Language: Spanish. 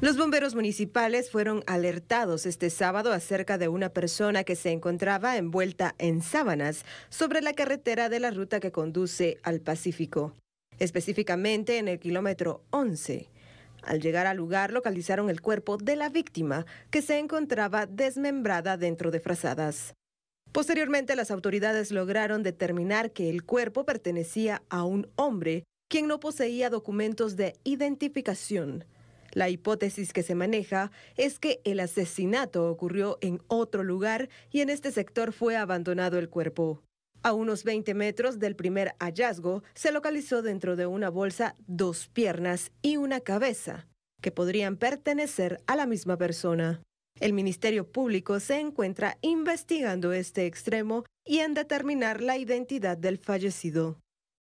Los bomberos municipales fueron alertados este sábado acerca de una persona que se encontraba envuelta en sábanas sobre la carretera de la ruta que conduce al Pacífico, específicamente en el kilómetro 11. Al llegar al lugar localizaron el cuerpo de la víctima que se encontraba desmembrada dentro de frazadas. Posteriormente las autoridades lograron determinar que el cuerpo pertenecía a un hombre quien no poseía documentos de identificación. La hipótesis que se maneja es que el asesinato ocurrió en otro lugar y en este sector fue abandonado el cuerpo. A unos 20 metros del primer hallazgo se localizó dentro de una bolsa dos piernas y una cabeza, que podrían pertenecer a la misma persona. El Ministerio Público se encuentra investigando este extremo y en determinar la identidad del fallecido.